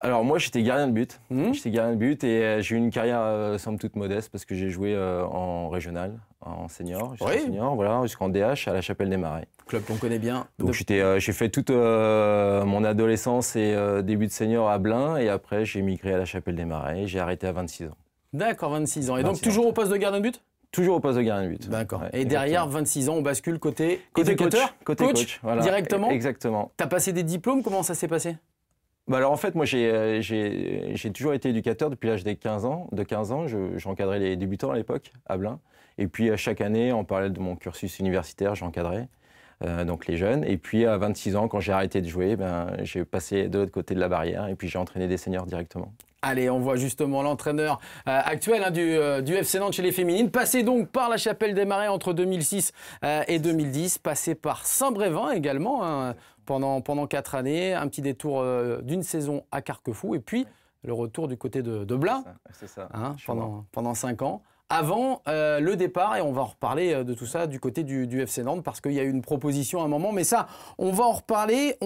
Alors moi j'étais gardien de but, hmm. j'étais gardien de but et euh, j'ai eu une carrière euh, somme toute modeste parce que j'ai joué euh, en régional, en senior, jusqu'en senior, voilà, jusqu'en DH à la Chapelle des Marais. Club qu'on connaît bien. Donc j'ai fait toute mon adolescence et début de senior à Blain et après j'ai migré à la Chapelle des Marais, j'ai arrêté à 26 ans. D'accord, 26 ans. Et donc toujours au poste de gardien de but Toujours au poste de gardien de but. D'accord. et derrière, 26 ans, on bascule côté, côté, coach, côté coach, voilà. directement. Exactement. T'as passé des diplômes, comment ça s'est passé bah, alors en fait, moi euh, j'ai toujours été éducateur depuis l'âge des 15 ans. De 15 ans, j'encadrais les débutants à l'époque à Blain. Et puis à chaque année, en parallèle de mon cursus universitaire, j'encadrais euh, donc les jeunes. Et puis à 26 ans, quand j'ai arrêté de jouer, ben, j'ai passé de l'autre côté de la barrière et puis j'ai entraîné des seniors directement. Allez, on voit justement l'entraîneur euh, actuel hein, du, euh, FC Nantes chez les féminines, passé donc par la Chapelle des Marais entre 2006 euh, et 2010, passé par Saint-Brévin également hein, pendant, pendant quatre années, un petit détour d'une saison à Carquefou et puis le retour du côté de, de hein, pendant, pendant cinq ans avant le départ, et on va en reparler de tout ça du côté du, du FC Nantes, parce qu'il y a eu une proposition à un moment, mais ça, on va en reparler.